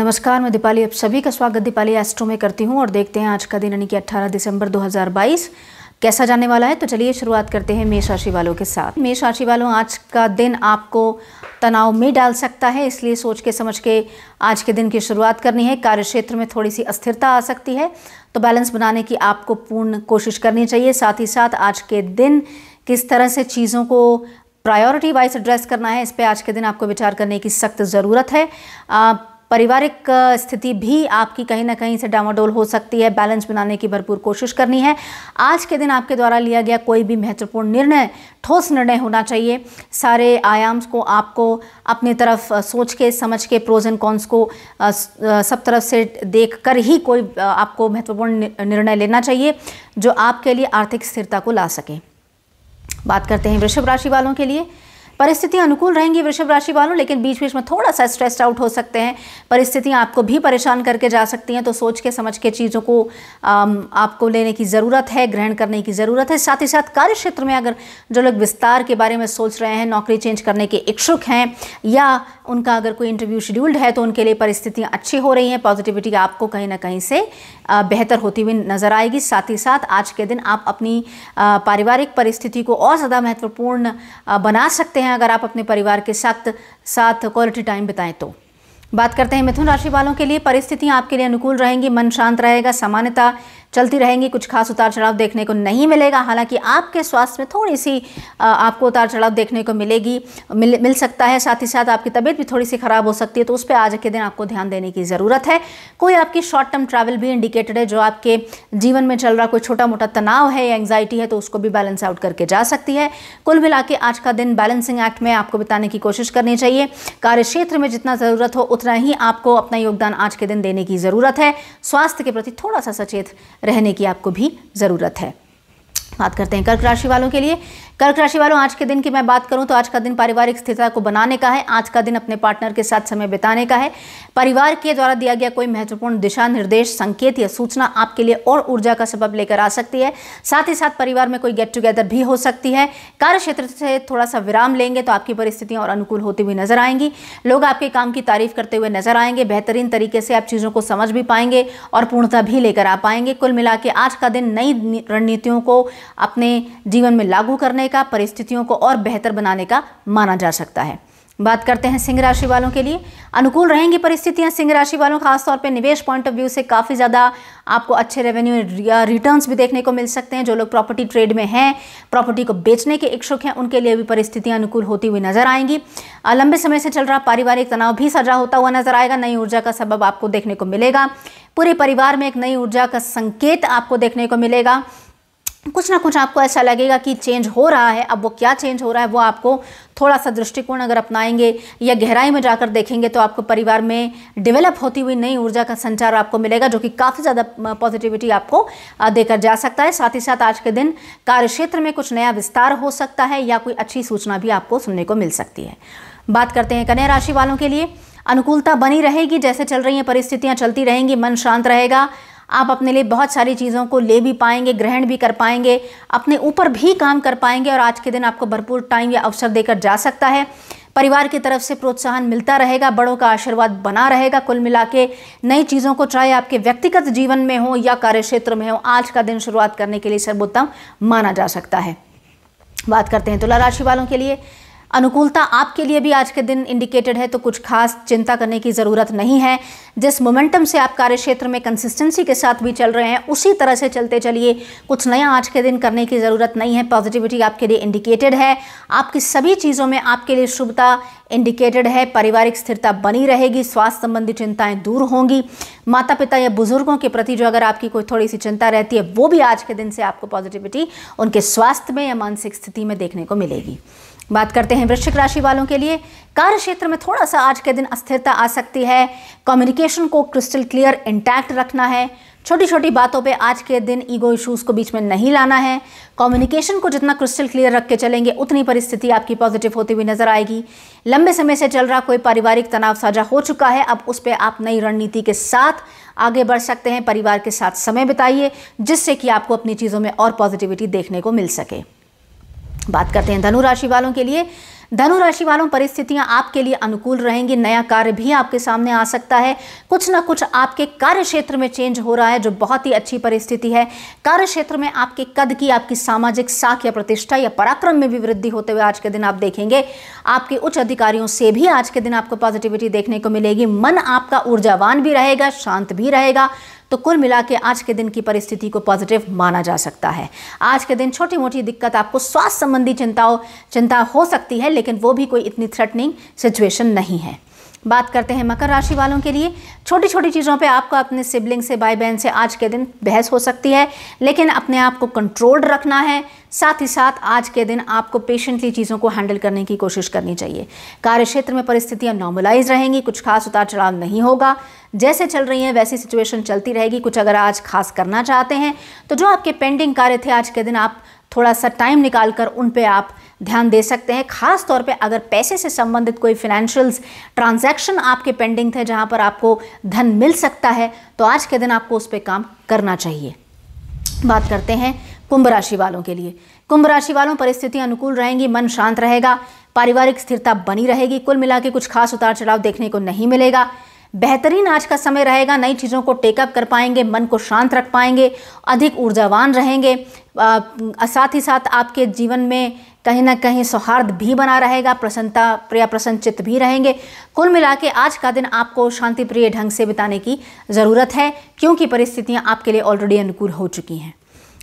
नमस्कार मैं दीपाली आप सभी का स्वागत दीपाली एस्ट्रो में करती हूँ और देखते हैं आज का दिन यानी कि 18 दिसंबर 2022 कैसा जाने वाला है तो चलिए शुरुआत करते हैं मेष राशि वालों के साथ मेष राशि वालों आज का दिन आपको तनाव में डाल सकता है इसलिए सोच के समझ के आज के दिन की शुरुआत करनी है कार्य क्षेत्र में थोड़ी सी अस्थिरता आ सकती है तो बैलेंस बनाने की आपको पूर्ण कोशिश करनी चाहिए साथ ही साथ आज के दिन किस तरह से चीज़ों को प्रायोरिटी वाइज एड्रेस करना है इस पर आज के दिन आपको विचार करने की सख्त ज़रूरत है आप पारिवारिक स्थिति भी आपकी कहीं ना कहीं से डामाडोल हो सकती है बैलेंस बनाने की भरपूर कोशिश करनी है आज के दिन आपके द्वारा लिया गया कोई भी महत्वपूर्ण निर्णय ठोस निर्णय होना चाहिए सारे आयाम्स को आपको अपनी तरफ सोच के समझ के प्रोज एंड कॉन्स को सब तरफ से देख कर ही कोई आपको महत्वपूर्ण निर्णय लेना चाहिए जो आपके लिए आर्थिक स्थिरता को ला सके बात करते हैं वृषभ राशि वालों के लिए परिस्थितियाँ अनुकूल रहेंगी वृषभ राशि वालों लेकिन बीच बीच में थोड़ा सा स्ट्रेस्ड आउट हो सकते हैं परिस्थितियाँ आपको भी परेशान करके जा सकती हैं तो सोच के समझ के चीज़ों को आपको लेने की ज़रूरत है ग्रहण करने की ज़रूरत है साथ ही साथ कार्य क्षेत्र में अगर जो लोग विस्तार के बारे में सोच रहे हैं नौकरी चेंज करने के इच्छुक हैं या उनका अगर कोई इंटरव्यू शेड्यूल्ड है तो उनके लिए परिस्थितियाँ अच्छी हो रही हैं पॉजिटिविटी आपको कहीं ना कहीं से बेहतर होती हुई नज़र आएगी साथ ही साथ आज के दिन आप अपनी पारिवारिक परिस्थिति को और ज़्यादा महत्वपूर्ण बना सकते हैं हैं अगर आप अपने परिवार के साथ साथ क्वालिटी टाइम बिताएं तो बात करते हैं मिथुन राशि वालों के लिए परिस्थितियां आपके लिए अनुकूल रहेंगी मन शांत रहेगा सामान्यता चलती रहेंगी कुछ खास उतार चढ़ाव देखने को नहीं मिलेगा हालांकि आपके स्वास्थ्य में थोड़ी सी आपको उतार चढ़ाव देखने को मिलेगी मिल मिल सकता है साथ ही साथ आपकी तबीयत भी थोड़ी सी ख़राब हो सकती है तो उस पर आज के दिन आपको ध्यान देने की ज़रूरत है कोई आपकी शॉर्ट टर्म ट्रैवल भी इंडिकेटेड है जो आपके जीवन में चल रहा कोई छोटा मोटा तनाव है या एंगजाइटी है तो उसको भी बैलेंस आउट करके जा सकती है कुल मिला के आज का दिन बैलेंसिंग एक्ट में आपको बिताने की कोशिश करनी चाहिए कार्य क्षेत्र में जितना ज़रूरत हो उतना ही आपको अपना योगदान आज के दिन देने की ज़रूरत है स्वास्थ्य के प्रति थोड़ा सा सचेत रहने की आपको भी ज़रूरत है बात करते हैं कर्क राशि वालों के लिए कर्क राशि वालों आज के दिन की मैं बात करूं तो आज का दिन पारिवारिक स्थिरता को बनाने का है आज का दिन अपने पार्टनर के साथ समय बिताने का है परिवार के द्वारा दिया गया कोई महत्वपूर्ण दिशा निर्देश संकेत या सूचना आपके लिए और ऊर्जा का सबब लेकर आ सकती है साथ ही साथ परिवार में कोई गेट टुगेदर भी हो सकती है कार्य क्षेत्र से थोड़ा सा विराम लेंगे तो आपकी परिस्थितियाँ और अनुकूल होती हुई नजर आएंगी लोग आपके काम की तारीफ करते हुए नजर आएंगे बेहतरीन तरीके से आप चीज़ों को समझ भी पाएंगे और पूर्णता भी लेकर आ पाएंगे कुल मिला आज का दिन नई रणनीतियों को अपने जीवन में लागू करने का परिस्थितियों को और बेहतर बनाने का माना जा सकता है बात करते हैं सिंह राशि वालों के लिए अनुकूल रहेंगी परिस्थितियां सिंह राशि वालों खासतौर पर निवेश पॉइंट ऑफ व्यू से काफ़ी ज़्यादा आपको अच्छे रेवेन्यू या रिटर्न्स भी देखने को मिल सकते हैं जो लोग प्रॉपर्टी ट्रेड में हैं प्रॉपर्टी को बेचने के इच्छुक हैं उनके लिए भी परिस्थितियां अनुकूल होती हुई नजर आएंगी लंबे समय से चल रहा पारिवारिक तनाव भी सजा होता हुआ नजर आएगा नई ऊर्जा का सबब आपको देखने को मिलेगा पूरे परिवार में एक नई ऊर्जा का संकेत आपको देखने को मिलेगा कुछ ना कुछ आपको ऐसा लगेगा कि चेंज हो रहा है अब वो क्या चेंज हो रहा है वो आपको थोड़ा सा दृष्टिकोण अगर अपनाएंगे या गहराई में जाकर देखेंगे तो आपको परिवार में डेवलप होती हुई नई ऊर्जा का संचार आपको मिलेगा जो कि काफ़ी ज़्यादा पॉजिटिविटी आपको देकर जा सकता है साथ ही साथ आज के दिन कार्यक्षेत्र में कुछ नया विस्तार हो सकता है या कोई अच्छी सूचना भी आपको सुनने को मिल सकती है बात करते हैं कन्या राशि वालों के लिए अनुकूलता बनी रहेगी जैसे चल रही हैं परिस्थितियां चलती रहेंगी मन शांत रहेगा आप अपने लिए बहुत सारी चीज़ों को ले भी पाएंगे ग्रहण भी कर पाएंगे अपने ऊपर भी काम कर पाएंगे और आज के दिन आपको भरपूर टाइम या अवसर देकर जा सकता है परिवार की तरफ से प्रोत्साहन मिलता रहेगा बड़ों का आशीर्वाद बना रहेगा कुल मिला के नई चीज़ों को चाहे आपके व्यक्तिगत जीवन में हो या कार्य क्षेत्र में हो आज का दिन शुरुआत करने के लिए सर्वोत्तम माना जा सकता है बात करते हैं तुला राशि वालों के लिए अनुकूलता आपके लिए भी आज के दिन इंडिकेटेड है तो कुछ खास चिंता करने की ज़रूरत नहीं है जिस मोमेंटम से आप कार्य क्षेत्र में कंसिस्टेंसी के साथ भी चल रहे हैं उसी तरह से चलते चलिए कुछ नया आज के दिन करने की ज़रूरत नहीं है पॉजिटिविटी आपके लिए इंडिकेटेड है आपकी सभी चीज़ों में आपके लिए शुभता इंडिकेटेड है पारिवारिक स्थिरता बनी रहेगी स्वास्थ्य संबंधी चिंताएं दूर होंगी माता पिता या बुजुर्गों के प्रति जो अगर आपकी कोई थोड़ी सी चिंता रहती है वो भी आज के दिन से आपको पॉजिटिविटी उनके स्वास्थ्य में या मानसिक स्थिति में देखने को मिलेगी बात करते हैं वृश्चिक राशि वालों के लिए कार्य क्षेत्र में थोड़ा सा आज के दिन अस्थिरता आ सकती है कम्युनिकेशन को क्रिस्टल क्लियर इंटैक्ट रखना है छोटी छोटी बातों पे आज के दिन ईगो इश्यूज को बीच में नहीं लाना है कम्युनिकेशन को जितना क्रिस्टल क्लियर रख के चलेंगे उतनी परिस्थिति आपकी पॉजिटिव होती हुई नजर आएगी लंबे समय से चल रहा कोई पारिवारिक तनाव साझा हो चुका है अब उस पर आप नई रणनीति के साथ आगे बढ़ सकते हैं परिवार के साथ समय बिताइए जिससे कि आपको अपनी चीज़ों में और पॉजिटिविटी देखने को मिल सके बात करते हैं धनु राशि वालों के लिए धनु राशि वालों परिस्थितियां आपके लिए अनुकूल रहेंगी नया कार्य भी आपके सामने आ सकता है कुछ ना कुछ आपके कार्य क्षेत्र में चेंज हो रहा है जो बहुत ही अच्छी परिस्थिति है कार्य क्षेत्र में आपके कद की आपकी सामाजिक साख या प्रतिष्ठा या पराक्रम में भी वृद्धि होते हुए आज के दिन आप देखेंगे आपके उच्च अधिकारियों से भी आज के दिन आपको पॉजिटिविटी देखने को मिलेगी मन आपका ऊर्जावान भी रहेगा शांत भी रहेगा तो कुल मिला के आज के दिन की परिस्थिति को पॉजिटिव माना जा सकता है आज के दिन छोटी मोटी दिक्कत आपको स्वास्थ्य संबंधी चिंताओं चिंता हो सकती है लेकिन वो भी कोई इतनी थ्रेटनिंग सिचुएशन नहीं है बात करते हैं मकर राशि वालों के लिए छोटी छोटी चीज़ों पे आपको अपने सिबलिंग से भाई बहन से आज के दिन बहस हो सकती है लेकिन अपने आप को कंट्रोल्ड रखना है साथ ही साथ आज के दिन आपको पेशेंटली चीज़ों को हैंडल करने की कोशिश करनी चाहिए कार्य क्षेत्र में परिस्थितियाँ नॉर्मलाइज रहेंगी कुछ खास उतार चढ़ाव नहीं होगा जैसे चल रही हैं वैसी सिचुएशन चलती रहेगी कुछ अगर आज खास करना चाहते हैं तो जो आपके पेंडिंग कार्य थे आज के दिन आप थोड़ा सा टाइम निकाल कर उन पर आप ध्यान दे सकते हैं खास तौर पे अगर पैसे से संबंधित कोई फाइनेंशियल्स ट्रांजैक्शन आपके पेंडिंग थे जहां पर आपको धन मिल सकता है तो आज के दिन आपको उस पर काम करना चाहिए बात करते हैं कुंभ राशि वालों के लिए कुंभ राशि वालों परिस्थितियां अनुकूल रहेंगी मन शांत रहेगा पारिवारिक स्थिरता बनी रहेगी कुल मिला कुछ खास उतार चढ़ाव देखने को नहीं मिलेगा बेहतरीन आज का समय रहेगा नई चीज़ों को टेकअप कर पाएंगे मन को शांत रख पाएंगे अधिक ऊर्जावान रहेंगे आ, साथ ही साथ आपके जीवन में कहीं ना कहीं सौहार्द भी बना रहेगा प्रसन्नता प्रिय प्रसन्नचित भी रहेंगे कुल मिला के आज का दिन आपको शांति प्रिय ढंग से बिताने की ज़रूरत है क्योंकि परिस्थितियाँ आपके लिए ऑलरेडी अनुकूल हो चुकी हैं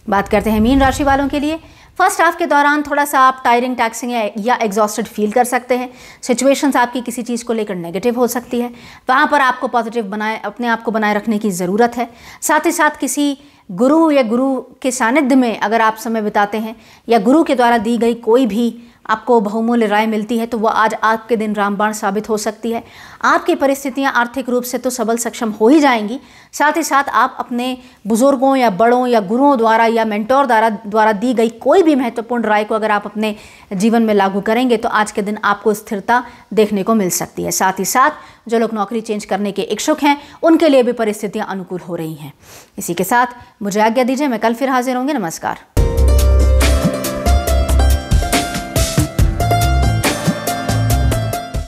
बात करते हैं मीन राशि वालों के लिए फर्स्ट हाफ के दौरान थोड़ा सा आप टायरिंग टैक्सिंग या एग्जॉस्टेड फील कर सकते हैं सिचुएशंस आपकी किसी चीज़ को लेकर नेगेटिव हो सकती है वहाँ पर आपको पॉजिटिव बनाए अपने आप को बनाए रखने की ज़रूरत है साथ ही साथ किसी गुरु या गुरु के सानिध्य में अगर आप समय बिताते हैं या गुरु के द्वारा दी गई कोई भी आपको बहुमूल्य राय मिलती है तो वह आज आपके दिन रामबाण साबित हो सकती है आपकी परिस्थितियां आर्थिक रूप से तो सबल सक्षम हो ही जाएंगी साथ ही साथ आप अपने बुज़ुर्गों या बड़ों या गुरुओं द्वारा या मेंटोर द्वारा द्वारा दी गई कोई भी महत्वपूर्ण राय को अगर आप अपने जीवन में लागू करेंगे तो आज के दिन आपको स्थिरता देखने को मिल सकती है साथ ही साथ जो लोग नौकरी चेंज करने के इच्छुक हैं उनके लिए भी परिस्थितियाँ अनुकूल हो रही हैं इसी के साथ मुझे आज्ञा दीजिए मैं कल फिर हाजिर होंगे नमस्कार